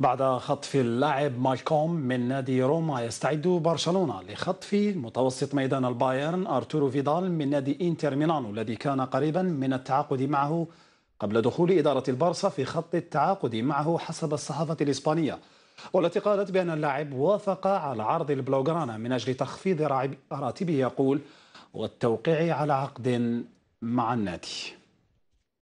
بعد خطف اللاعب مالكوم من نادي روما يستعد برشلونة لخطف متوسط ميدان البايرن أرتورو فيدال من نادي إنتر ميلانو الذي كان قريبا من التعاقد معه قبل دخول إدارة البارسا في خط التعاقد معه حسب الصحافة الإسبانية والتي قالت بأن اللاعب وافق على عرض البلوغرانا من أجل تخفيض راتبه يقول والتوقيع على عقد مع النادي